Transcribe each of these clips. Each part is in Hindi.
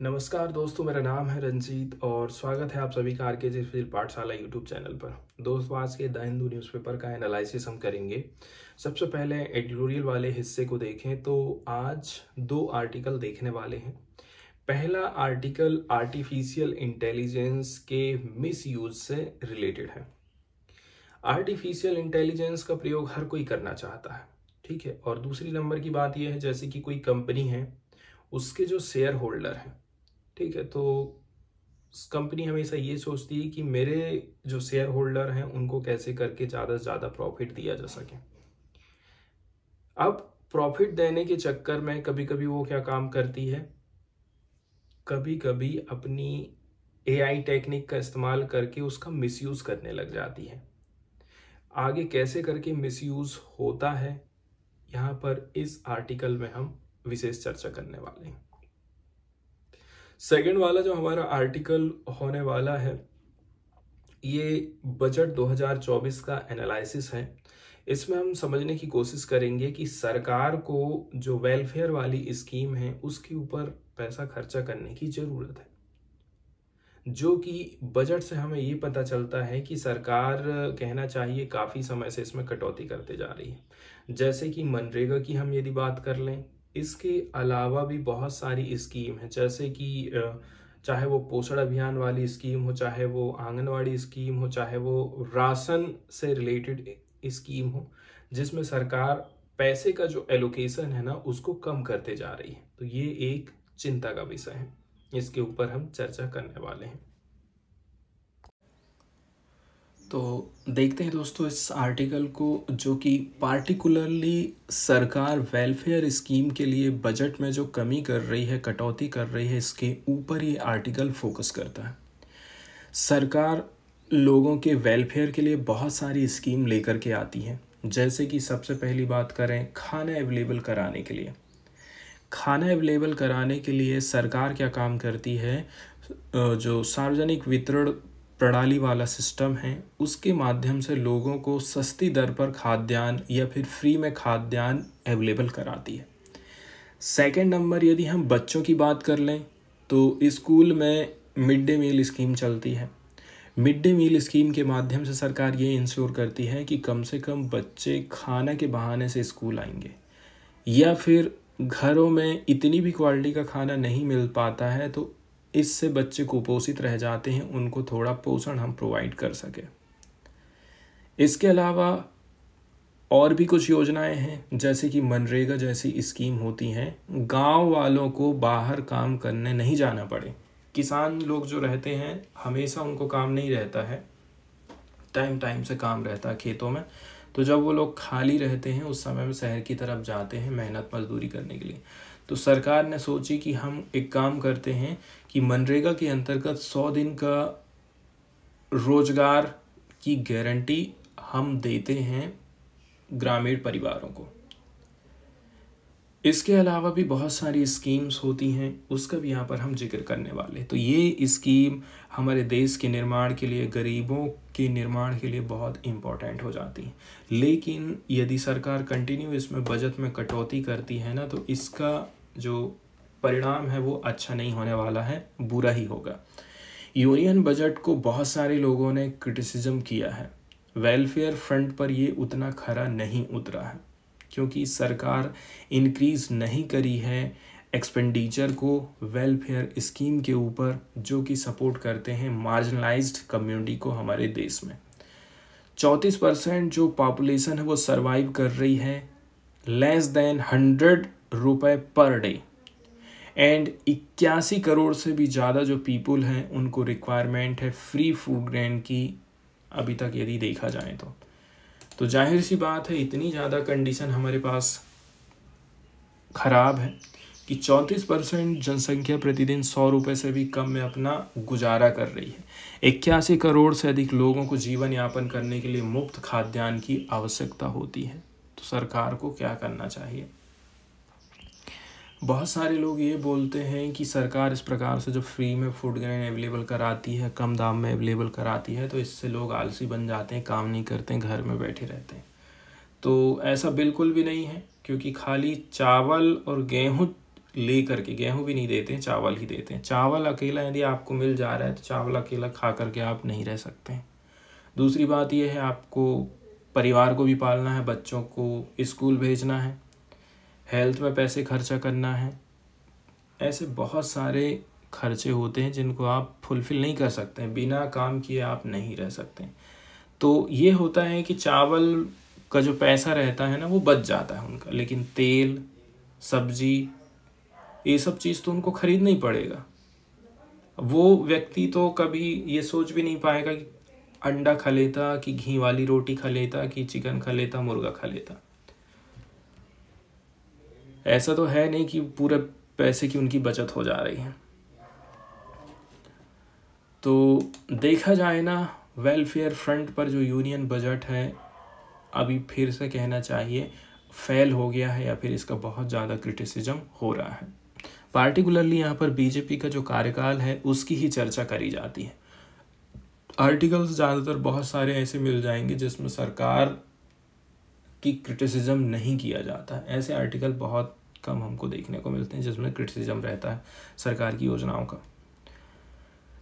नमस्कार दोस्तों मेरा नाम है रंजीत और स्वागत है आप सभी का आर के जी फिर पाठशाला यूट्यूब चैनल पर दोस्तों आज के द हिंदू न्यूज़पेपर का एनालिसिस हम करेंगे सबसे पहले एडिटोरियल वाले हिस्से को देखें तो आज दो आर्टिकल देखने वाले हैं पहला आर्टिकल आर्टिफिशियल इंटेलिजेंस के मिस से रिलेटेड है आर्टिफिशियल इंटेलिजेंस का प्रयोग हर कोई करना चाहता है ठीक है और दूसरी नंबर की बात यह है जैसे कि कोई कंपनी है उसके जो शेयर होल्डर हैं ठीक है तो कंपनी हमेशा ये सोचती है कि मेरे जो शेयर होल्डर हैं उनको कैसे करके ज़्यादा से ज़्यादा प्रॉफिट दिया जा सके अब प्रॉफिट देने के चक्कर में कभी कभी वो क्या काम करती है कभी कभी अपनी एआई टेक्निक का इस्तेमाल करके उसका मिसयूज़ करने लग जाती है आगे कैसे करके मिसयूज़ होता है यहाँ पर इस आर्टिकल में हम विशेष चर्चा करने वाले हैं सेकेंड वाला जो हमारा आर्टिकल होने वाला है ये बजट 2024 का एनालिसिस है इसमें हम समझने की कोशिश करेंगे कि सरकार को जो वेलफेयर वाली स्कीम है उसके ऊपर पैसा खर्चा करने की ज़रूरत है जो कि बजट से हमें ये पता चलता है कि सरकार कहना चाहिए काफ़ी समय से इसमें कटौती करते जा रही है जैसे कि मनरेगा की हम यदि बात कर लें इसके अलावा भी बहुत सारी स्कीम है जैसे कि चाहे वो पोषण अभियान वाली स्कीम हो चाहे वो आंगनवाड़ी स्कीम हो चाहे वो राशन से रिलेटेड स्कीम हो जिसमें सरकार पैसे का जो एलोकेशन है ना उसको कम करते जा रही है तो ये एक चिंता का विषय है इसके ऊपर हम चर्चा करने वाले हैं तो देखते हैं दोस्तों इस आर्टिकल को जो कि पार्टिकुलरली सरकार वेलफेयर स्कीम के लिए बजट में जो कमी कर रही है कटौती कर रही है इसके ऊपर ये आर्टिकल फोकस करता है सरकार लोगों के वेलफेयर के लिए बहुत सारी स्कीम लेकर के आती है जैसे कि सबसे पहली बात करें खाना अवेलेबल कराने के लिए खाना अवेलेबल कराने के लिए सरकार क्या काम करती है जो सार्वजनिक वितरण प्रणाली वाला सिस्टम है उसके माध्यम से लोगों को सस्ती दर पर खाद्यान्न या फिर फ्री में खाद्यान्न अवेलेबल कराती है सेकेंड नंबर यदि हम बच्चों की बात कर लें तो स्कूल में मिड डे मील स्कीम चलती है मिड डे मील स्कीम के माध्यम से सरकार ये इंश्योर करती है कि कम से कम बच्चे खाना के बहाने से स्कूल आएंगे या फिर घरों में इतनी भी क्वालिटी का खाना नहीं मिल पाता है तो इससे बच्चे कुपोषित रह जाते हैं उनको थोड़ा पोषण हम प्रोवाइड कर सकें इसके अलावा और भी कुछ योजनाएं हैं जैसे कि मनरेगा जैसी स्कीम होती हैं गांव वालों को बाहर काम करने नहीं जाना पड़े किसान लोग जो रहते हैं हमेशा उनको काम नहीं रहता है टाइम टाइम से काम रहता है खेतों में तो जब वो लोग खाली रहते हैं उस समय में शहर की तरफ जाते हैं मेहनत मजदूरी करने के लिए तो सरकार ने सोची कि हम एक काम करते हैं कि मनरेगा के अंतर्गत सौ दिन का रोजगार की गारंटी हम देते हैं ग्रामीण परिवारों को इसके अलावा भी बहुत सारी स्कीम्स होती हैं उसका भी यहाँ पर हम जिक्र करने वाले तो ये स्कीम हमारे देश के निर्माण के लिए गरीबों के निर्माण के लिए बहुत इम्पॉर्टेंट हो जाती हैं लेकिन यदि सरकार कंटिन्यू इसमें बजट में कटौती करती है ना तो इसका जो परिणाम है वो अच्छा नहीं होने वाला है बुरा ही होगा यूनियन बजट को बहुत सारे लोगों ने क्रिटिसिज्म किया है वेलफेयर फ्रंट पर ये उतना खरा नहीं उतरा है क्योंकि सरकार इंक्रीज़ नहीं करी है एक्सपेंडिचर को वेलफेयर स्कीम के ऊपर जो कि सपोर्ट करते हैं मार्जिनलाइज्ड कम्युनिटी को हमारे देश में चौंतीस परसेंट जो पॉपुलेशन है वो सरवाइव कर रही है लेस देन हंड्रेड रुपये पर डे एंड इक्यासी करोड़ से भी ज़्यादा जो पीपल हैं उनको रिक्वायरमेंट है फ्री फूड ग्रैंड की अभी तक यदि देखा जाए तो तो जाहिर सी बात है इतनी ज़्यादा कंडीशन हमारे पास ख़राब है कि चौंतीस परसेंट जनसंख्या प्रतिदिन सौ रुपये से भी कम में अपना गुजारा कर रही है इक्यासी करोड़ से अधिक लोगों को जीवन यापन करने के लिए मुफ्त खाद्यान्न की आवश्यकता होती है तो सरकार को क्या करना चाहिए बहुत सारे लोग ये बोलते हैं कि सरकार इस प्रकार से जब फ्री में फूड ग्रेन अवेलेबल कराती है कम दाम में अवेलेबल कराती है तो इससे लोग आलसी बन जाते हैं काम नहीं करते घर में बैठे रहते हैं तो ऐसा बिल्कुल भी नहीं है क्योंकि खाली चावल और गेहूँ ले करके गेहूँ भी नहीं देते हैं चावल ही देते हैं चावल अकेला यदि आपको मिल जा रहा है तो चावल अकेला खा करके आप नहीं रह सकते दूसरी बात यह है आपको परिवार को भी पालना है बच्चों को स्कूल भेजना है हेल्थ में पैसे खर्चा करना है ऐसे बहुत सारे खर्चे होते हैं जिनको आप फुलफ़िल नहीं कर सकते हैं बिना काम किए आप नहीं रह सकते तो ये होता है कि चावल का जो पैसा रहता है ना वो बच जाता है उनका लेकिन तेल सब्जी ये सब चीज़ तो उनको खरीद नहीं पड़ेगा वो व्यक्ति तो कभी ये सोच भी नहीं पाएगा कि अंडा खा लेता कि घी वाली रोटी खा लेता कि चिकन खा लेता मुर्गा खा लेता ऐसा तो है नहीं कि पूरे पैसे की उनकी बचत हो जा रही है तो देखा जाए ना वेलफेयर फ्रंट पर जो यूनियन बजट है अभी फिर से कहना चाहिए फेल हो गया है या फिर इसका बहुत ज़्यादा क्रिटिसिज्म हो रहा है पार्टिकुलरली यहाँ पर बीजेपी का जो कार्यकाल है उसकी ही चर्चा करी जाती है आर्टिकल्स ज़्यादातर बहुत सारे ऐसे मिल जाएंगे जिसमें सरकार की क्रिटिसिज्म नहीं किया जाता है ऐसे आर्टिकल बहुत कम हमको देखने को मिलते हैं जिसमें क्रिटिसिज्म रहता है सरकार की योजनाओं का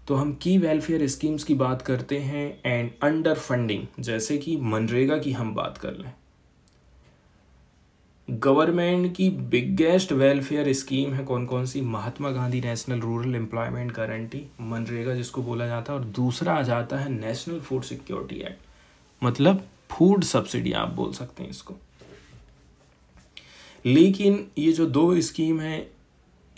तो हम की वेलफेयर स्कीम्स की बात करते हैं एंड अंडर फंडिंग जैसे कि मनरेगा की हम बात कर लें गवर्नमेंट की बिगेस्ट वेलफेयर स्कीम है कौन कौन सी Mahatma Gandhi National Rural Employment Guarantee MNREGA जिसको बोला जाता है और दूसरा आ जाता है नेशनल फूड सिक्योरिटी एक्ट मतलब फूड सब्सिडी आप बोल सकते हैं इसको लेकिन ये जो दो स्कीम है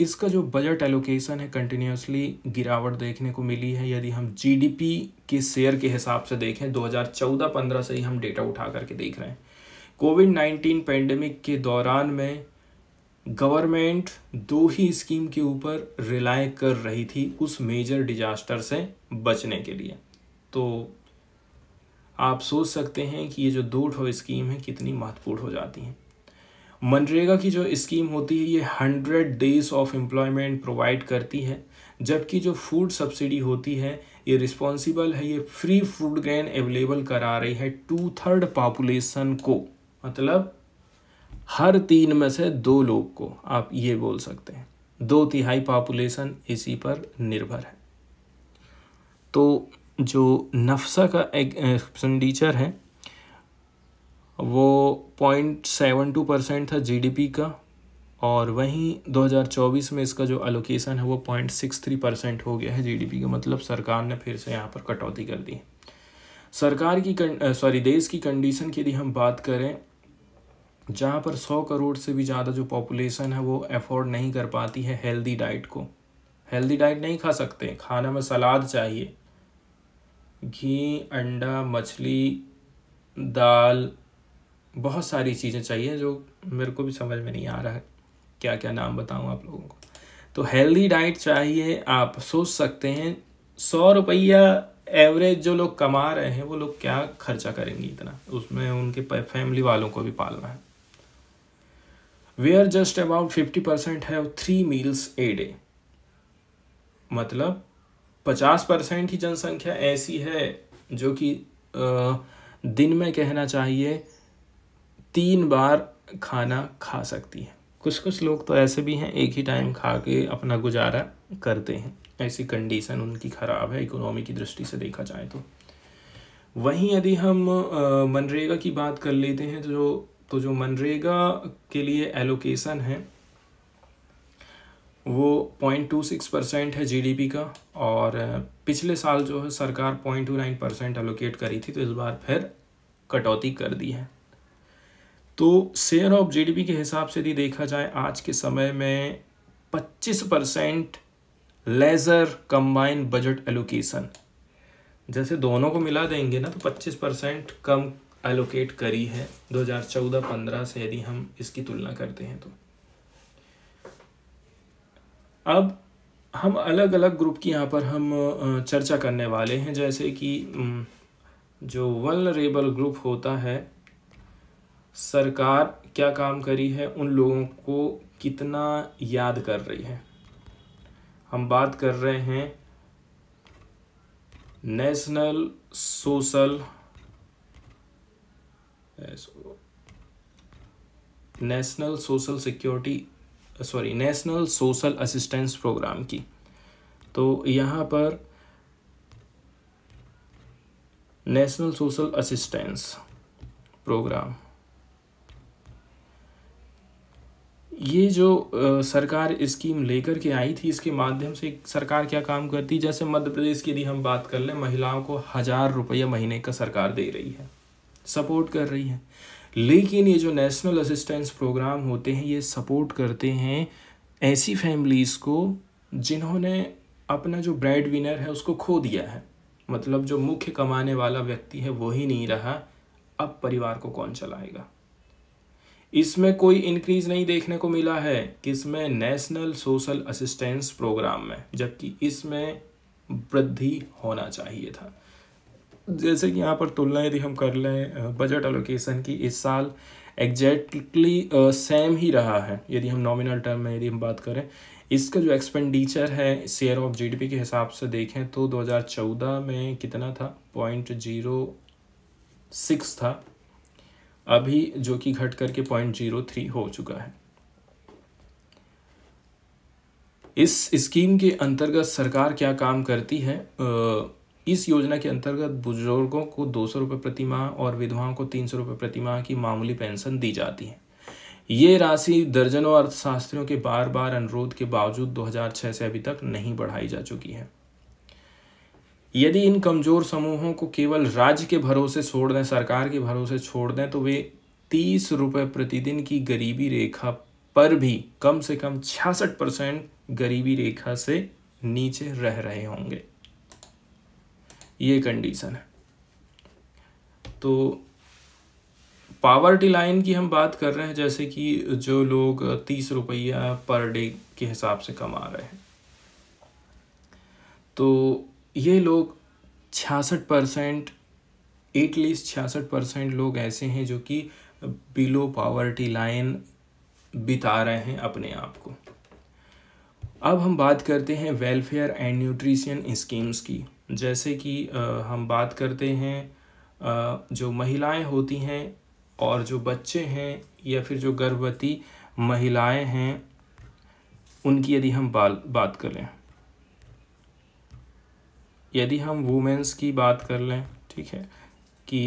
इसका जो बजट एलोकेशन है कंटिन्यूसली गिरावट देखने को मिली है यदि हम जीडीपी के शेयर के हिसाब से देखें 2014-15 से ही हम डेटा उठा करके देख रहे हैं कोविड 19 पेंडेमिक के दौरान में गवर्नमेंट दो ही स्कीम के ऊपर रिलाय कर रही थी उस मेजर डिजास्टर से बचने के लिए तो आप सोच सकते हैं कि ये जो दो ठो स्कीम है कितनी महत्वपूर्ण हो जाती हैं मनरेगा की जो स्कीम होती है ये hundred days of employment provide करती है जबकि जो फूड सब्सिडी होती है ये रिस्पॉन्सिबल है ये फ्री फूड ग्रेन अवेलेबल करा रही है टू थर्ड पॉपुलेशन को मतलब हर तीन में से दो लोग को आप ये बोल सकते हैं दो तिहाई पॉपुलेशन इसी पर निर्भर है तो जो नफसा का एक्सपेंडिचर है वो पॉइंट सेवन टू परसेंट था जीडीपी का और वहीं 2024 में इसका जो अलोकेशन है वो पॉइंट सिक्स थ्री परसेंट हो गया है जीडीपी का मतलब सरकार ने फिर से यहाँ पर कटौती कर दी सरकार की सॉरी देश की कंडीशन की यदि हम बात करें जहाँ पर सौ करोड़ से भी ज़्यादा जो पॉपुलेशन है वो अफोर्ड नहीं कर पाती है हेल्दी डाइट को हेल्दी डाइट नहीं खा सकते खाना में सलाद चाहिए घी अंडा मछली दाल बहुत सारी चीज़ें चाहिए जो मेरे को भी समझ में नहीं आ रहा है क्या क्या नाम बताऊँ आप लोगों को तो हेल्दी डाइट चाहिए आप सोच सकते हैं सौ रुपया एवरेज जो लोग कमा रहे हैं वो लोग क्या खर्चा करेंगे इतना उसमें उनके फैमिली वालों को भी पालना है where just about fifty percent have three meals a day मतलब पचास परसेंट ही जनसंख्या ऐसी है जो कि दिन में कहना चाहिए तीन बार खाना खा सकती है कुछ कुछ लोग तो ऐसे भी हैं एक ही टाइम खा के अपना गुजारा करते हैं ऐसी कंडीशन उनकी ख़राब है इकोनॉमी की दृष्टि से देखा जाए तो वहीं यदि हम मनरेगा की बात कर लेते हैं तो जो तो जो मनरेगा के लिए एलोकेशन है वो पॉइंट टू सिक्स परसेंट है जीडीपी का और पिछले साल जो है सरकार point two nine percent allocate करी थी तो इस बार फिर कटौती कर दी है तो शेयर ऑफ जीडीपी के हिसाब से यदि देखा जाए आज के समय में पच्चीस percent lesser combine budget allocation जैसे दोनों को मिला देंगे ना तो पच्चीस परसेंट कम एलोकेट करी है दो हज़ार से यदि हम इसकी तुलना करते हैं तो अब हम अलग अलग ग्रुप की यहाँ पर हम चर्चा करने वाले हैं जैसे कि जो वनरेबल ग्रुप होता है सरकार क्या काम करी है उन लोगों को कितना याद कर रही है हम बात कर रहे हैं National Social National Social Security sorry National Social Assistance Programme की तो यहाँ पर नेशनल सोशल असिस्टेंस प्रोग्राम ये जो सरकार स्कीम लेकर के आई थी इसके माध्यम से सरकार क्या काम करती जैसे मध्य प्रदेश की यदि हम बात कर लें महिलाओं को हज़ार रुपये महीने का सरकार दे रही है सपोर्ट कर रही है लेकिन ये जो नेशनल असिस्टेंस प्रोग्राम होते हैं ये सपोर्ट करते हैं ऐसी फैमिलीज़ को जिन्होंने अपना जो ब्रेड विनर है उसको खो दिया है मतलब जो मुख्य कमाने वाला व्यक्ति है वो ही नहीं रहा अब परिवार को कौन चलाएगा इसमें कोई इंक्रीज नहीं देखने को मिला है कि इसमें नेशनल सोशल असिस्टेंस प्रोग्राम में जबकि इसमें वृद्धि होना चाहिए था जैसे कि यहाँ पर तुलना यदि हम कर लें बजट एलोकेशन की इस साल एग्जैक्टली सेम ही रहा है यदि हम नॉमिनल टर्म में यदि हम बात करें इसका जो एक्सपेंडिचर है शेयर ऑफ जीडीपी के हिसाब से देखें तो 2014 में कितना था पॉइंट जीरो सिक्स था अभी जो कि घट करके पॉइंट जीरो थ्री हो चुका है इस स्कीम के अंतर्गत सरकार क्या काम करती है आ, इस योजना के अंतर्गत बुजुर्गों को दो सौ रुपये प्रति माह और विधवाओं को तीन सौ रुपये प्रति माह की मामूली पेंशन दी जाती है ये राशि दर्जनों अर्थशास्त्रियों के बार बार अनुरोध के बावजूद 2006 से अभी तक नहीं बढ़ाई जा चुकी है यदि इन कमजोर समूहों को केवल राज्य के भरोसे छोड़ दें सरकार के भरोसे छोड़ दें तो वे तीस रुपये प्रतिदिन की गरीबी रेखा पर भी कम से कम छियासठ परसेंट गरीबी रेखा से नीचे रह रहे होंगे ये कंडीशन है तो पावर्टी लाइन की हम बात कर रहे हैं जैसे कि जो लोग तीस रुपया पर डे के हिसाब से कमा रहे हैं तो ये लोग छियासठ परसेंट एटलीस्ट छियासठ परसेंट लोग ऐसे हैं जो कि बिलो पावर्टी लाइन बिता रहे हैं अपने आप को अब हम बात करते हैं वेलफेयर एंड न्यूट्रिशन स्कीम्स की जैसे कि हम बात करते हैं जो महिलाएं होती हैं और जो बच्चे हैं या फिर जो गर्भवती महिलाएं हैं उनकी यदि हम बाल बात कर लें यदि हम वुमेंस की बात कर लें ठीक है कि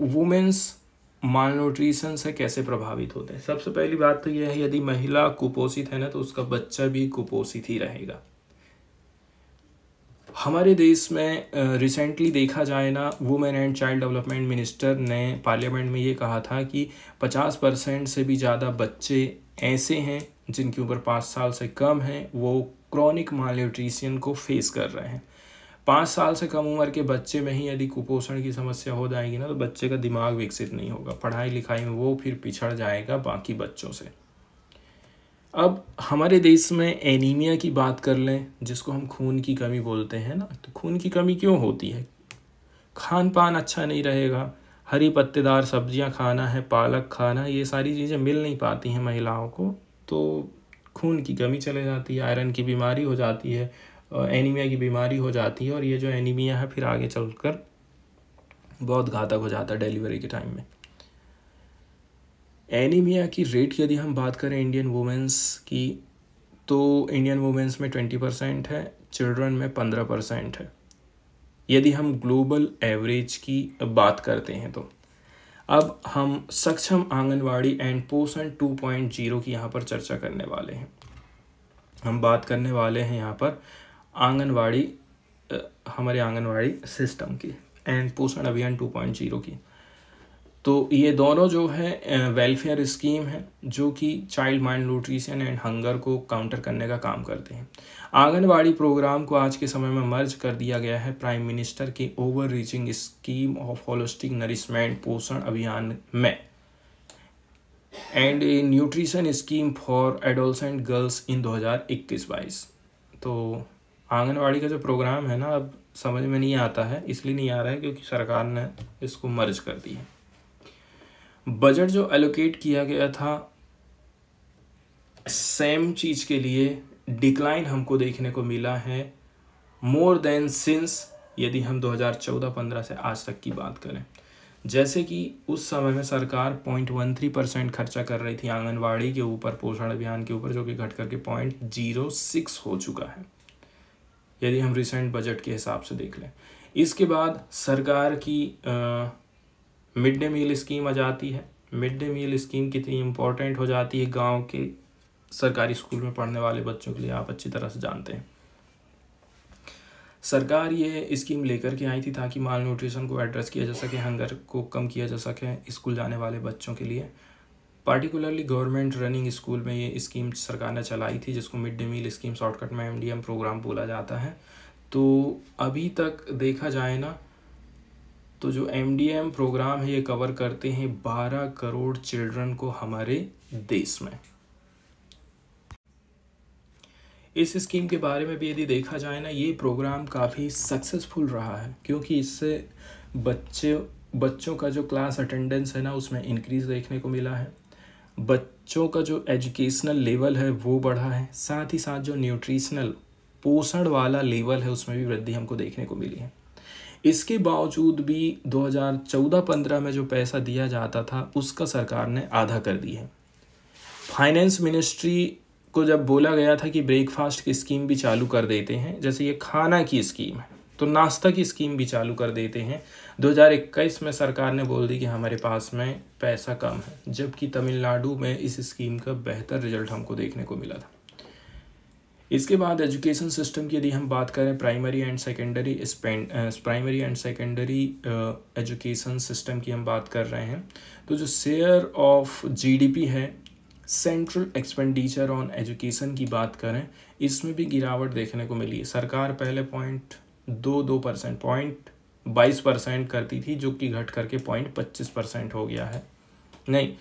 वुमेंस माल न्यूट्रीशन से कैसे प्रभावित होते हैं सबसे पहली बात तो यह है यदि महिला कुपोषित है ना तो उसका बच्चा भी कुपोषित ही रहेगा हमारे देश में रिसेंटली देखा जाए ना women and child development minister ने पार्लियामेंट में ये कहा था कि 50 परसेंट से भी ज़्यादा बच्चे ऐसे हैं जिनकी उम्र पाँच साल से कम है वो क्रॉनिक मालन्यूट्रिशन को फेस कर रहे हैं पाँच साल से कम उम्र के बच्चे में ही यदि कुपोषण की समस्या हो जाएगी ना तो बच्चे का दिमाग विकसित नहीं होगा पढ़ाई लिखाई में वो फिर पिछड़ जाएगा बाकी बच्चों से अब हमारे देश में एनीमिया की बात कर लें जिसको हम खून की कमी बोलते हैं ना तो खून की कमी क्यों होती है खान पान अच्छा नहीं रहेगा हरी पत्तेदार सब्जियां खाना है पालक खाना ये सारी चीज़ें मिल नहीं पाती हैं महिलाओं को तो खून की कमी चले जाती है आयरन की बीमारी हो जाती है एनीमिया की बीमारी हो जाती है और ये जो एनीमिया है फिर आगे चलकर बहुत घातक हो जाता है डिलीवरी के टाइम में एनीमिया की रेट की यदि हम बात करें इंडियन वुमेंस की तो इंडियन वुमेंस में ट्वेंटी परसेंट है चिल्ड्रन में पंद्रह परसेंट है यदि हम ग्लोबल एवरेज की बात करते हैं तो अब हम Saksham Anganwadi and Poshan two point zero की यहाँ पर चर्चा करने वाले हैं हम बात करने वाले हैं यहाँ पर आंगनवाड़ी हमारे आंगनवाड़ी सिस्टम की एंड पोषण अभियान जीरो की तो ये दोनों जो है वेलफेयर स्कीम है जो कि child malnutrition and hunger को काउंटर करने का काम करते हैं आंगनबाड़ी प्रोग्राम को आज के समय में मर्ज कर दिया गया है प्राइम मिनिस्टर की over reaching scheme of holistic nourishment Poshan Abhiyan में and a nutrition scheme for adolescent girls in 2021-22 तो आंगनबाड़ी का जो प्रोग्राम है ना अब समझ में नहीं आता है इसलिए नहीं आ रहा है क्योंकि सरकार ने इसको मर्ज कर दी है बजट जो एलोकेट किया गया था सेम चीज़ के लिए डिक्लाइन हमको देखने को मिला है मोर देन सिंस यदि हम 2014-15 से आज तक की बात करें जैसे कि उस समय में सरकार पॉइंट वन थ्री परसेंट खर्चा कर रही थी आंगनवाड़ी के ऊपर पोषण अभियान के ऊपर जो कि घट करके पॉइंट जीरो सिक्स हो चुका है यदि हम रिसेंट बजट के हिसाब से देख लें इसके बाद सरकार की आ, मिड डे मील स्कीम आ जाती है मिड डे मील स्कीम कितनी इम्पोर्टेंट हो जाती है गांव के सरकारी स्कूल में पढ़ने वाले बच्चों के लिए आप अच्छी तरह से जानते हैं सरकार ये स्कीम लेकर के आई थी ताकि माल न्यूट्रिशन को एड्रेस किया जा सके हंगर को कम किया जा सके स्कूल जाने वाले बच्चों के लिए पार्टिकुलरली गवर्नमेंट रनिंग स्कूल में ये स्कीम सरकार ने चलाई थी जिसको mid day meal scheme shortcut में एम प्रोग्राम बोला जाता है तो अभी तक देखा जाए ना तो जो एम डी एम प्रोग्राम है ये कवर करते हैं बारह करोड़ चिल्ड्रन को हमारे देश में इस स्कीम के बारे में भी यदि देखा जाए ना ये प्रोग्राम काफ़ी सक्सेसफुल रहा है क्योंकि इससे बच्चे बच्चों का जो क्लास अटेंडेंस है ना उसमें इंक्रीज देखने को मिला है बच्चों का जो एजुकेशनल लेवल है वो बढ़ा है साथ ही साथ जो न्यूट्रिशनल पोषण वाला लेवल है उसमें भी वृद्धि हमको देखने को मिली है इसके बावजूद भी 2014-15 में जो पैसा दिया जाता था उसका सरकार ने आधा कर दिया है फाइनेंस मिनिस्ट्री को जब बोला गया था कि ब्रेकफास्ट की स्कीम भी चालू कर देते हैं जैसे ये खाना की स्कीम है तो नाश्ता की स्कीम भी चालू कर देते हैं 2021 में सरकार ने बोल दी कि हमारे पास में पैसा कम है जबकि तमिलनाडु में इस स्कीम का बेहतर रिजल्ट हमको देखने को मिला था इसके बाद एजुकेशन सिस्टम की यदि हम बात करें primary and secondary primary and secondary education system की हम बात कर रहे हैं तो जो शेयर ऑफ जीडीपी है सेंट्रल एक्सपेंडिचर ऑन एजुकेशन की बात करें इसमें भी गिरावट देखने को मिली है सरकार पहले पॉइंट दो दो परसेंट पॉइंट बाईस परसेंट करती थी जो कि घट करके पॉइंट पच्चीस परसेंट हो गया है नहीं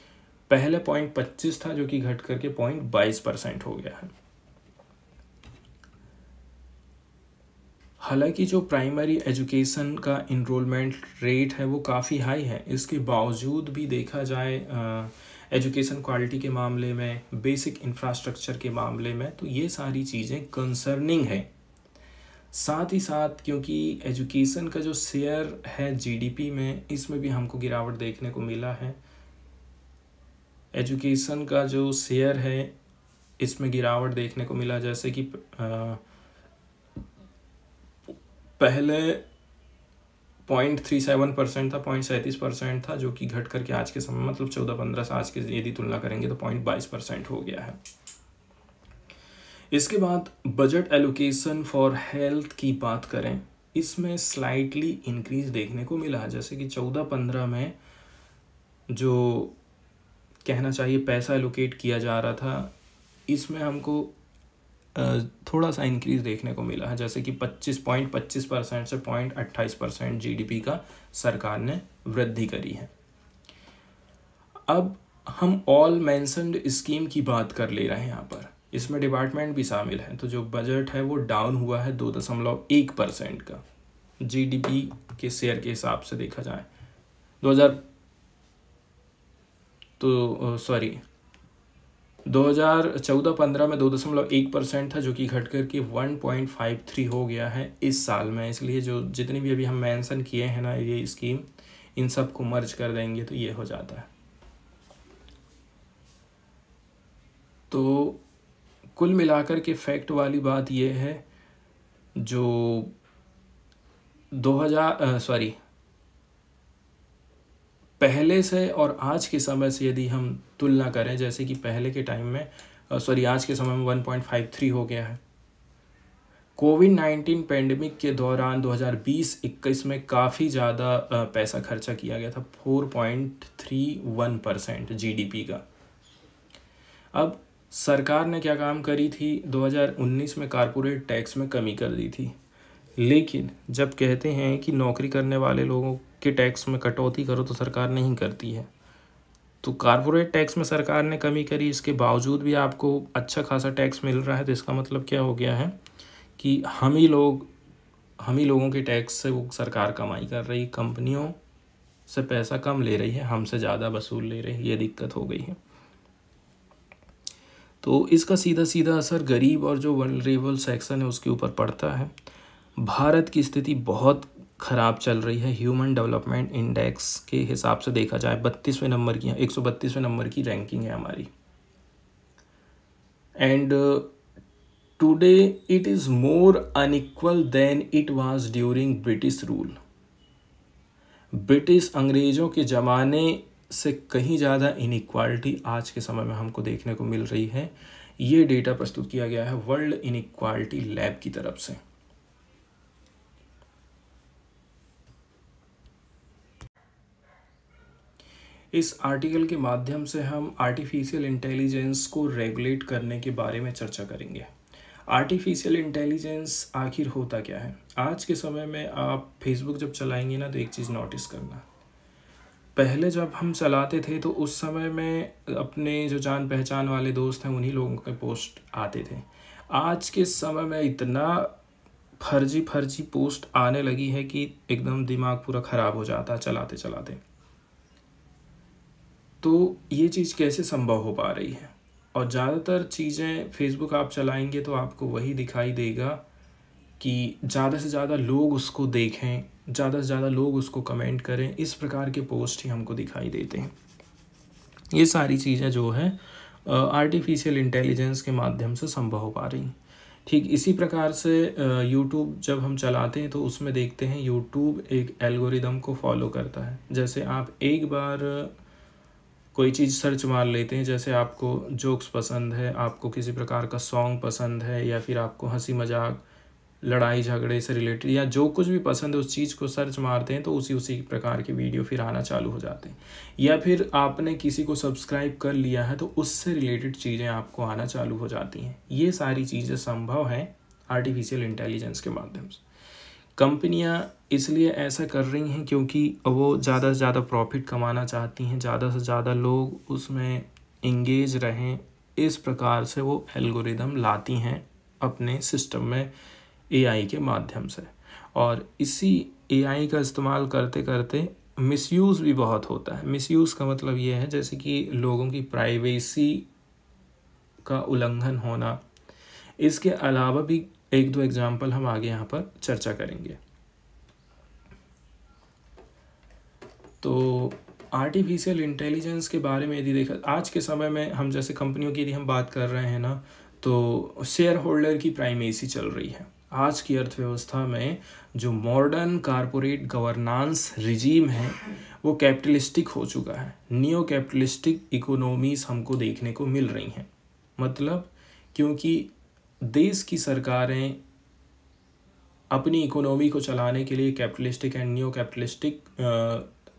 पहले पॉइंट पच्चीस था जो कि घट करके पॉइंट बाईस परसेंट हो गया है हालांकि जो प्राइमरी एजुकेशन का इनरोलमेंट रेट है वो काफ़ी हाई है इसके बावजूद भी देखा जाए एजुकेशन क्वालिटी के मामले में बेसिक इंफ्रास्ट्रक्चर के मामले में तो ये सारी चीज़ें कंसर्निंग है साथ ही साथ क्योंकि एजुकेशन का जो शेयर है जीडीपी में इसमें भी हमको गिरावट देखने को मिला है एजुकेशन का जो शेयर है इसमें गिरावट देखने को मिला जैसे कि आ, पहले पॉइंट थ्री सेवन परसेंट था पॉइंट सैंतीस परसेंट था जो कि घट करके आज के समय मतलब चौदह पंद्रह से आज के यदि तुलना करेंगे तो पॉइंट बाईस परसेंट हो गया है इसके बाद बजट एलोकेशन फॉर हेल्थ की बात करें इसमें स्लाइटली इंक्रीज देखने को मिला जैसे कि चौदह पंद्रह में जो कहना चाहिए पैसा एलोकेट किया जा रहा था इसमें हमको थोड़ा सा इंक्रीज देखने को मिला है जैसे कि पच्चीस पॉइंट पच्चीस परसेंट से पॉइंट अट्ठाईस परसेंट जी का सरकार ने वृद्धि करी है अब हम ऑल मैंसन स्कीम की बात कर ले रहे हैं यहाँ पर इसमें डिपार्टमेंट भी शामिल है तो जो बजट है वो डाउन हुआ है दो दशमलव एक परसेंट का जीडीपी के शेयर के हिसाब से देखा जाए हजार तो सॉरी 2014-15 में दो दशमलव एक परसेंट था जो कि घट पॉइंट फाइव 1.53 हो गया है इस साल में इसलिए जो जितने भी अभी हम मेंशन किए हैं ना ये स्कीम इन सब को मर्ज कर देंगे तो ये हो जाता है तो कुल मिलाकर के फैक्ट वाली बात ये है जो 2000 सॉरी पहले से और आज के समय से यदि हम तुलना करें जैसे कि पहले के टाइम में सॉरी आज के समय में 1.53 हो गया है कोविड नाइन्टीन पेंडेमिक के दौरान 2020-21 में काफ़ी ज़्यादा पैसा खर्चा किया गया था 4.31 परसेंट जी का अब सरकार ने क्या काम करी थी 2019 में कारपोरेट टैक्स में कमी कर दी थी लेकिन जब कहते हैं कि नौकरी करने वाले लोगों के टैक्स में कटौती करो तो सरकार नहीं करती है तो कारपोरेट टैक्स में सरकार ने कमी करी इसके बावजूद भी आपको अच्छा खासा टैक्स मिल रहा है तो इसका मतलब क्या हो गया है कि हम ही लोग हम ही लोगों के टैक्स से वो सरकार कमाई कर रही कंपनियों से पैसा कम ले रही है हमसे ज़्यादा वसूल ले रही है ये दिक्कत हो गई है तो इसका सीधा सीधा असर गरीब और जो वनरेबल सेक्शन है उसके ऊपर पड़ता है भारत की स्थिति बहुत ख़राब चल रही है ह्यूमन डेवलपमेंट इंडेक्स के हिसाब से देखा जाए बत्तीसवें नंबर की एक सौ बत्तीसवें नंबर की रैंकिंग है हमारी and today it is more unequal than it was during British rule British अंग्रेज़ों के ज़माने से कहीं ज़्यादा इनक्वालिटी आज के समय में हमको देखने को मिल रही है ये डेटा प्रस्तुत किया गया है वर्ल्ड इनक्वालिटी लैब की तरफ से इस आर्टिकल के माध्यम से हम आर्टिफिशियल इंटेलिजेंस को रेगुलेट करने के बारे में चर्चा करेंगे आर्टिफिशियल इंटेलिजेंस आखिर होता क्या है आज के समय में आप फेसबुक जब चलाएंगे ना तो एक चीज़ नोटिस करना पहले जब हम चलाते थे तो उस समय में अपने जो जान पहचान वाले दोस्त हैं उन्हीं लोगों के पोस्ट आते थे आज के समय में इतना फर्जी फर्जी पोस्ट आने लगी है कि एकदम दिमाग पूरा ख़राब हो जाता है चलाते चलाते तो ये चीज़ कैसे संभव हो पा रही है और ज़्यादातर चीज़ें फेसबुक आप चलाएंगे तो आपको वही दिखाई देगा कि ज़्यादा से ज़्यादा लोग उसको देखें ज़्यादा से ज़्यादा लोग उसको कमेंट करें इस प्रकार के पोस्ट ही हमको दिखाई देते हैं ये सारी चीज़ें जो है आर्टिफिशियल इंटेलिजेंस के माध्यम से संभव हो पा रही हैं ठीक इसी प्रकार से यूट्यूब जब हम चलाते हैं तो उसमें देखते हैं यूट्यूब एक एल्गोरिदम को फॉलो करता है जैसे आप एक बार कोई चीज़ सर्च मार लेते हैं जैसे आपको जोक्स पसंद है आपको किसी प्रकार का सॉन्ग पसंद है या फिर आपको हंसी मजाक लड़ाई झगड़े से रिलेटेड या जो कुछ भी पसंद है उस चीज़ को सर्च मारते हैं तो उसी उसी प्रकार के वीडियो फिर आना चालू हो जाते हैं या फिर आपने किसी को सब्सक्राइब कर लिया है तो उससे रिलेटेड चीज़ें आपको आना चालू हो जाती हैं ये सारी चीज़ें संभव हैं आर्टिफिशियल इंटेलिजेंस के माध्यम से कंपनियाँ इसलिए ऐसा कर रही हैं क्योंकि वो ज़्यादा से ज़्यादा प्रॉफिट कमाना चाहती हैं ज़्यादा से ज़्यादा लोग उसमें इंगेज रहें इस प्रकार से वो एल्गोरिदम लाती हैं अपने सिस्टम में एआई के माध्यम से और इसी एआई का इस्तेमाल करते करते मिसयूज़ भी बहुत होता है मिसयूज़ का मतलब ये है जैसे कि लोगों की प्राइवेसी का उल्लंघन होना इसके अलावा भी एक दो एग्जाम्पल हम आगे यहाँ पर चर्चा करेंगे तो आर्टिफिशियल इंटेलिजेंस के बारे में यदि देखा आज के समय में हम जैसे कंपनियों की यदि हम बात कर रहे हैं ना तो शेयर होल्डर की प्राइमेसी चल रही है आज की अर्थव्यवस्था में जो मॉडर्न कारपोरेट गवर्नांस रिजीम है वो कैपिटलिस्टिक हो चुका है नियो कैपिटलिस्टिक इकोनॉमीज हमको देखने को मिल रही हैं मतलब क्योंकि देश की सरकारें अपनी इकोनॉमी को चलाने के लिए कैपिटलिस्टिक एंड न्यू कैपिटलिस्टिक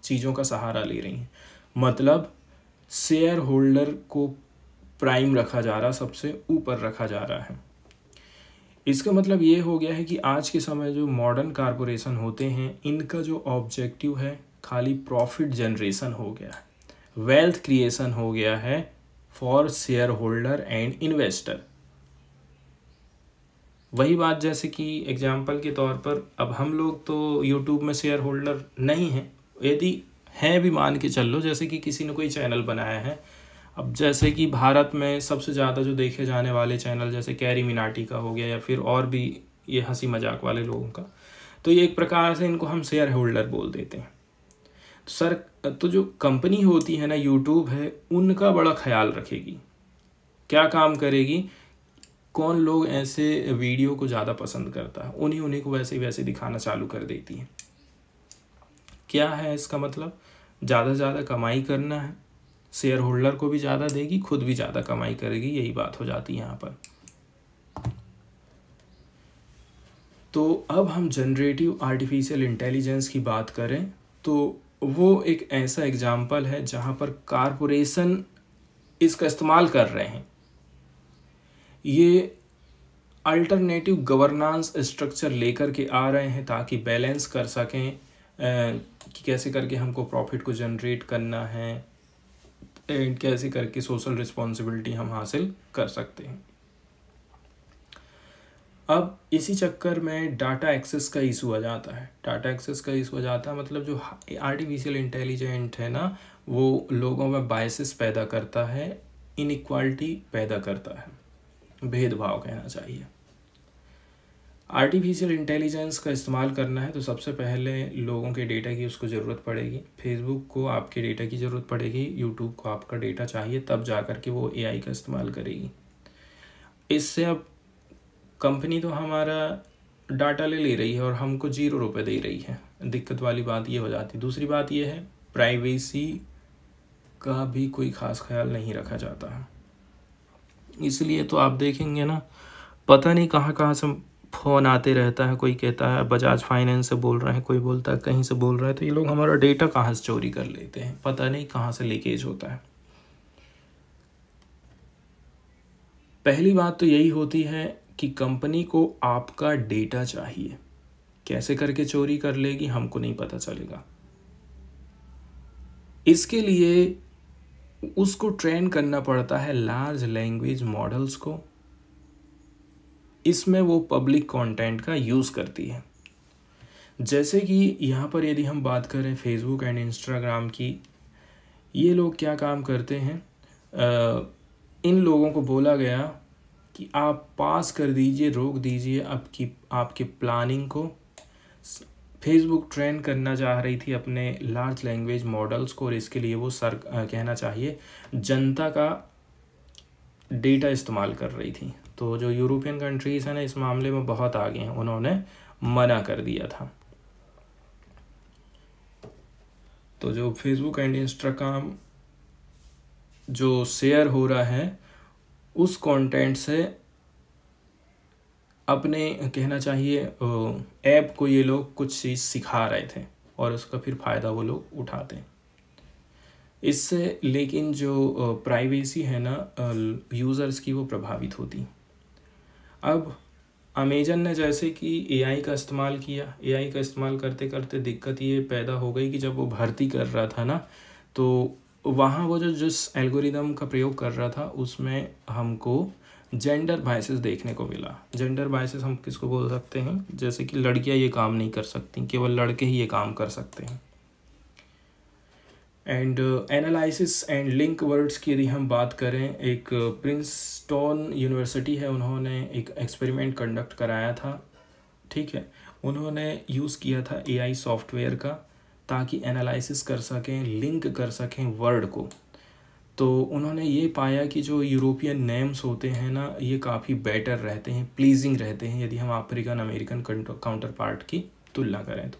चीज़ों का सहारा ले रही हैं मतलब शेयर होल्डर को प्राइम रखा जा रहा सबसे ऊपर रखा जा रहा है इसका मतलब ये हो गया है कि आज के समय जो मॉडर्न कारपोरेशन होते हैं इनका जो ऑब्जेक्टिव है खाली प्रॉफिट जनरेशन हो गया है वेल्थ क्रिएशन हो गया है for shareholder and investor वही बात जैसे कि एग्जाम्पल के तौर पर अब हम लोग तो यूट्यूब में शेयर होल्डर नहीं हैं यदि हैं भी मान के चल लो जैसे कि किसी ने कोई चैनल बनाया है अब जैसे कि भारत में सबसे ज़्यादा जो देखे जाने वाले चैनल जैसे कैरी मिनाटी का हो गया या फिर और भी ये हंसी मजाक वाले लोगों का तो ये एक प्रकार से इनको हम शेयर होल्डर बोल देते हैं तो सर तो जो कंपनी होती है ना यूट्यूब है उनका बड़ा ख्याल रखेगी क्या काम करेगी कौन लोग ऐसे वीडियो को ज़्यादा पसंद करता है उन्हीं उन्हीं को वैसे वैसे दिखाना चालू कर देती है क्या है इसका मतलब ज़्यादा से ज़्यादा कमाई करना है शेयर होल्डर को भी ज़्यादा देगी खुद भी ज़्यादा कमाई करेगी यही बात हो जाती है यहाँ पर तो अब हम जनरेटिव आर्टिफिशियल इंटेलिजेंस की बात करें तो वो एक ऐसा एग्जाम्पल है जहाँ पर कारपोरेशन इसका इस्तेमाल कर रहे हैं ये अल्टरनेटिव गवर्नेंस स्ट्रक्चर लेकर के आ रहे हैं ताकि बैलेंस कर सकें कि कैसे करके हमको प्रॉफिट को जनरेट करना है एंड कैसे करके सोशल रिस्पॉन्सिबिलिटी हम हासिल कर सकते हैं अब इसी चक्कर में डाटा एक्सेस का इशू आ जाता है डाटा एक्सेस का इशू आ जाता है मतलब जो आर्टिफिशियल इंटेलिजेंट है ना वो लोगों में बायसेस पैदा करता है इनक्वालिटी पैदा करता है भेदभाव कहना चाहिए आर्टिफिशियल इंटेलिजेंस का इस्तेमाल करना है तो सबसे पहले लोगों के डेटा की उसको ज़रूरत पड़ेगी फेसबुक को आपके डेटा की ज़रूरत पड़ेगी यूट्यूब को आपका डेटा चाहिए तब जा कर के वो ए का इस्तेमाल करेगी इससे अब कंपनी तो हमारा डाटा ले ले रही है और हमको जीरो रुपये दे रही है दिक्कत वाली बात ये हो जाती है दूसरी बात यह है प्राइवेसी का भी कोई ख़ास ख्याल नहीं रखा जाता इसलिए तो आप देखेंगे ना पता नहीं कहाँ कहाँ से फ़ोन आते रहता है कोई कहता है बजाज फाइनेंस से बोल रहे हैं कोई बोलता है कहीं से बोल रहा है तो ये लोग हमारा डेटा कहाँ से चोरी कर लेते हैं पता नहीं कहाँ से लीकेज होता है पहली बात तो यही होती है कि कंपनी को आपका डेटा चाहिए कैसे करके चोरी कर लेगी हमको नहीं पता चलेगा इसके लिए उसको ट्रेन करना पड़ता है लार्ज लैंग्वेज मॉडल्स को इसमें वो पब्लिक कंटेंट का यूज़ करती है जैसे कि यहाँ पर यदि हम बात करें फेसबुक एंड इंस्टाग्राम की ये लोग क्या काम करते हैं आ, इन लोगों को बोला गया कि आप पास कर दीजिए रोक दीजिए आपकी आपके प्लानिंग को फेसबुक ट्रेन करना चाह रही थी अपने लार्ज लैंग्वेज मॉडल्स को और इसके लिए वो सर कहना चाहिए जनता का डेटा इस्तेमाल कर रही थी तो जो यूरोपियन कंट्रीज़ हैं ना इस मामले में बहुत आगे हैं उन्होंने मना कर दिया था तो जो फेसबुक एंड इंस्टाग्राम जो शेयर हो रहा है उस कंटेंट से अपने कहना चाहिए ऐप को ये लोग कुछ चीज़ सिखा रहे थे और उसका फिर फ़ायदा वो लोग उठाते हैं इससे लेकिन जो प्राइवेसी है ना यूज़र्स की वो प्रभावित होती अब अमेजन ने जैसे कि ए का इस्तेमाल किया ए का इस्तेमाल करते करते दिक्कत ये पैदा हो गई कि जब वो भर्ती कर रहा था ना तो वहाँ वो जो जिस एल्गोरिदम का प्रयोग कर रहा था उसमें हमको जेंडर बायसेस देखने को मिला जेंडर बायसेस हम किसको बोल सकते हैं जैसे कि लड़कियाँ ये काम नहीं कर सकती केवल लड़के ही ये काम कर सकते हैं and analysis and link words की यदि हम बात करें एक प्रिंसटोन uh, यूनिवर्सिटी है उन्होंने एक एक्सपेरिमेंट कंडक्ट कराया था ठीक है उन्होंने यूज़ किया था एआई सॉफ्टवेयर का ताकि एनालिसिस कर सकें लिंक कर सकें वर्ड को तो उन्होंने ये पाया कि जो यूरोपियन नेम्स होते हैं ना ये काफ़ी बेटर रहते हैं प्लीजिंग रहते हैं यदि हम अफ्रीकन अमेरिकन काउंटर पार्ट की तुलना करें तो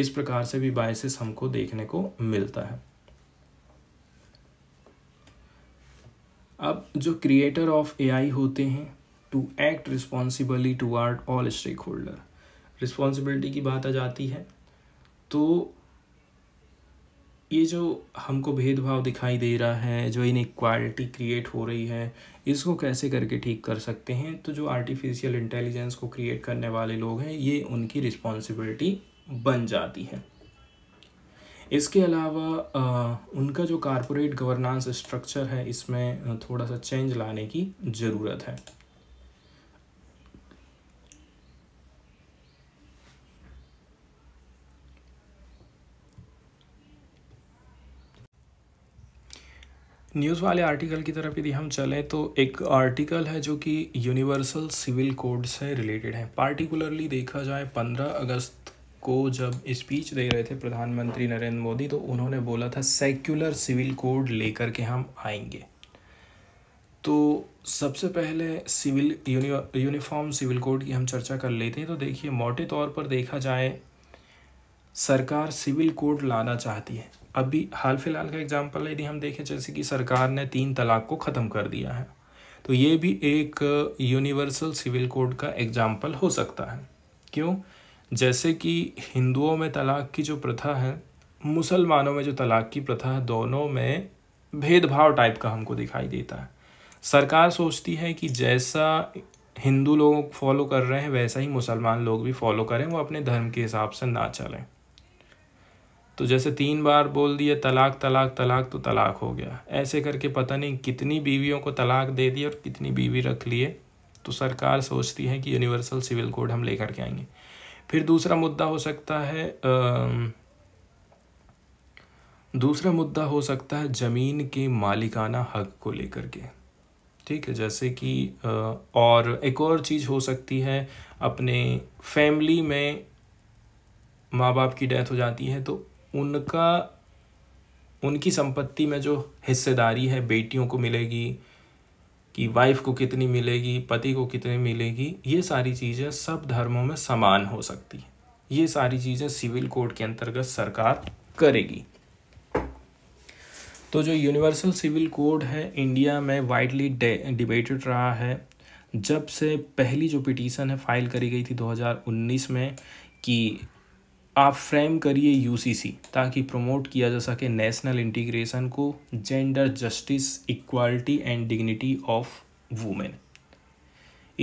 इस प्रकार से भी बायसेस हमको देखने को मिलता है अब जो क्रिएटर ऑफ एआई होते हैं to act responsibly toward all stakeholder responsibility की बात आ जाती है तो ये जो हमको भेदभाव दिखाई दे रहा है जो इन इक्वालिटी क्रिएट हो रही है इसको कैसे करके ठीक कर सकते हैं तो जो आर्टिफिशियल इंटेलिजेंस को क्रिएट करने वाले लोग हैं ये उनकी रिस्पॉन्सिबिलिटी बन जाती है इसके अलावा उनका जो कॉरपोरेट गवर्नेंस स्ट्रक्चर है इसमें थोड़ा सा चेंज लाने की ज़रूरत है न्यूज़ वाले आर्टिकल की तरफ यदि हम चलें तो एक आर्टिकल है जो कि यूनिवर्सल सिविल कोड से रिलेटेड है पार्टिकुलरली देखा जाए पंद्रह अगस्त को जब स्पीच दे रहे थे प्रधानमंत्री नरेंद्र मोदी तो उन्होंने बोला था सेक्युलर सिविल कोड लेकर के हम आएंगे तो सबसे पहले सिविल यूनिफॉर्म सिविल कोड की हम चर्चा कर लेते हैं तो देखिए मोटे तौर पर देखा जाए सरकार सिविल कोड लाना चाहती है अभी हाल फिलहाल का एग्जाम्पल यदि हम देखें जैसे कि सरकार ने तीन तलाक को ख़त्म कर दिया है तो ये भी एक यूनिवर्सल सिविल कोड का एग्जाम्पल हो सकता है क्यों जैसे कि हिंदुओं में तलाक की जो प्रथा है मुसलमानों में जो तलाक की प्रथा है दोनों में भेदभाव टाइप का हमको दिखाई देता है सरकार सोचती है कि जैसा हिंदू लोग फॉलो कर रहे हैं वैसा ही मुसलमान लोग भी फॉलो करें वो अपने धर्म के हिसाब से ना चलें तो जैसे तीन बार बोल दिए तलाक तलाक तलाक तो तलाक हो गया ऐसे करके पता नहीं कितनी बीवियों को तलाक दे दिए और कितनी बीवी रख लिए तो सरकार सोचती है कि यूनिवर्सल सिविल कोड हम लेकर के आएंगे फिर दूसरा मुद्दा हो सकता है दूसरा मुद्दा हो सकता है ज़मीन के मालिकाना हक को लेकर के ठीक है जैसे कि और एक और चीज़ हो सकती है अपने फैमिली में माँ बाप की डेथ हो जाती है तो उनका उनकी संपत्ति में जो हिस्सेदारी है बेटियों को मिलेगी कि वाइफ को कितनी मिलेगी पति को कितनी मिलेगी ये सारी चीज़ें सब धर्मों में समान हो सकती हैं ये सारी चीज़ें सिविल कोड के अंतर्गत सरकार करेगी तो जो यूनिवर्सल सिविल कोड है इंडिया में वाइडली डिबेटेड रहा है जब से पहली जो पिटीशन है फाइल करी गई थी 2019 में कि आप फ्रेम करिए यूसीसी ताकि प्रमोट किया जा सके नेशनल इंटीग्रेशन को gender justice equality and dignity of women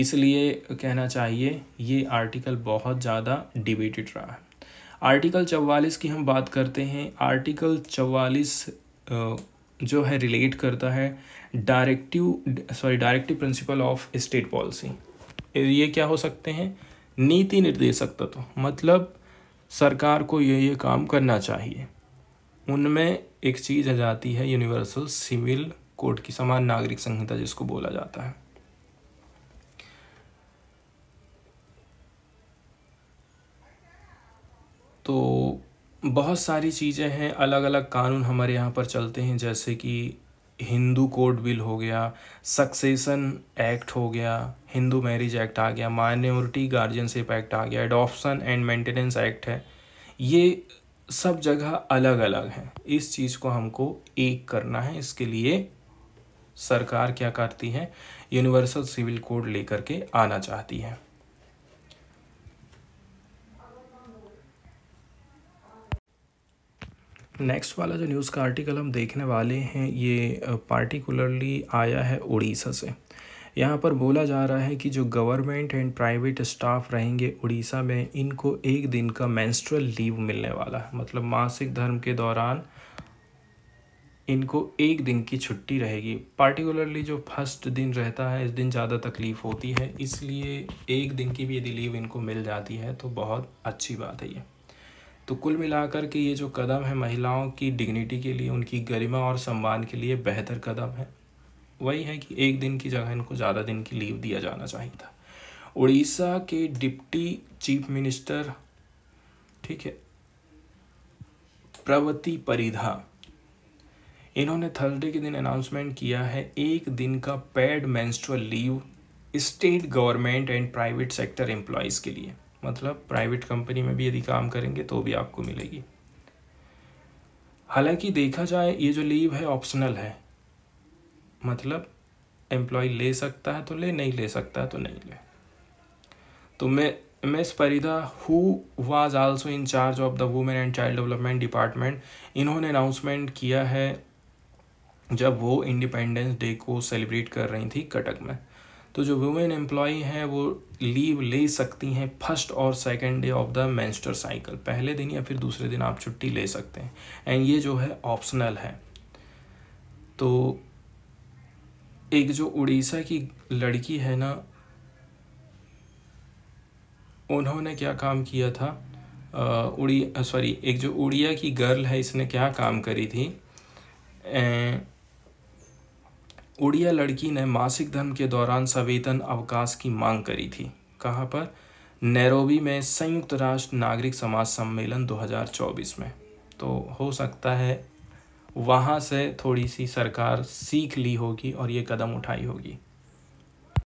इसलिए कहना चाहिए ये आर्टिकल बहुत ज़्यादा डिबेटेड रहा है आर्टिकल चवालीस की हम बात करते हैं आर्टिकल चवालीस जो है रिलेट करता है directive sorry directive principle of state policy ये क्या हो सकते हैं नीति निर्देशक तत्व तो, मतलब सरकार को ये ये काम करना चाहिए उनमें एक चीज़ आ जाती है यूनिवर्सल सिविल कोड की समान नागरिक संहिता जिसको बोला जाता है तो बहुत सारी चीज़ें हैं अलग अलग कानून हमारे यहाँ पर चलते हैं जैसे कि हिंदू कोड बिल हो गया सक्सेसन एक्ट हो गया हिंदू मैरिज एक्ट आ गया माइनॉरिटी गार्जियनशिप एक्ट आ गया एडॉप्शन एंड मेंटेनेंस एक्ट है ये सब जगह अलग अलग हैं इस चीज़ को हमको एक करना है इसके लिए सरकार क्या करती है यूनिवर्सल सिविल कोड लेकर के आना चाहती है नेक्स्ट वाला जो न्यूज़ का आर्टिकल हम देखने वाले हैं ये पार्टिकुलरली आया है उड़ीसा से यहाँ पर बोला जा रहा है कि जो गवर्नमेंट एंड प्राइवेट स्टाफ रहेंगे उड़ीसा में इनको एक दिन का मैंस्ट्रल लीव मिलने वाला है मतलब मासिक धर्म के दौरान इनको एक दिन की छुट्टी रहेगी पार्टिकुलरली जो फर्स्ट दिन रहता है इस दिन ज़्यादा तकलीफ़ होती है इसलिए एक दिन की भी यदि लीव इनको मिल जाती है तो बहुत अच्छी बात है ये तो कुल मिलाकर के ये जो कदम है महिलाओं की डिग्निटी के लिए उनकी गरिमा और सम्मान के लिए बेहतर कदम है वही है कि एक दिन की जगह इनको ज़्यादा दिन की लीव दिया जाना चाहिए था उड़ीसा के डिप्टी चीफ मिनिस्टर ठीक है प्रवति परिधा इन्होंने थर्सडे के दिन अनाउंसमेंट किया है एक दिन का paid menstrual leave state government and private sector employees के लिए मतलब प्राइवेट कंपनी में भी यदि काम करेंगे तो भी आपको मिलेगी हालांकि देखा जाए ये जो लीव है ऑप्शनल है मतलब एम्प्लॉय ले सकता है तो ले नहीं ले सकता है तो नहीं ले तो मैं miss Parida who was also in charge of the women and child development department इन्होंने अनाउंसमेंट किया है जब वो इंडिपेंडेंस डे को सेलिब्रेट कर रही थी कटक में तो जो वुमेन एम्प्लॉई हैं वो लीव ले सकती हैं फर्स्ट और second day of the menstrual cycle पहले दिन या फिर दूसरे दिन आप छुट्टी ले सकते हैं एंड ये जो है ऑप्शनल है तो एक जो उड़ीसा की लड़की है ना उन्होंने क्या काम किया था उड़ी सॉरी एक जो उड़िया की गर्ल है इसने क्या काम करी थी उड़िया लड़की ने मासिक धर्म के दौरान सवेतन अवकाश की मांग करी थी कहाँ पर नैरोबी में संयुक्त राष्ट्र नागरिक समाज सम्मेलन 2024 में तो हो सकता है वहाँ से थोड़ी सी सरकार सीख ली होगी और ये कदम उठाई होगी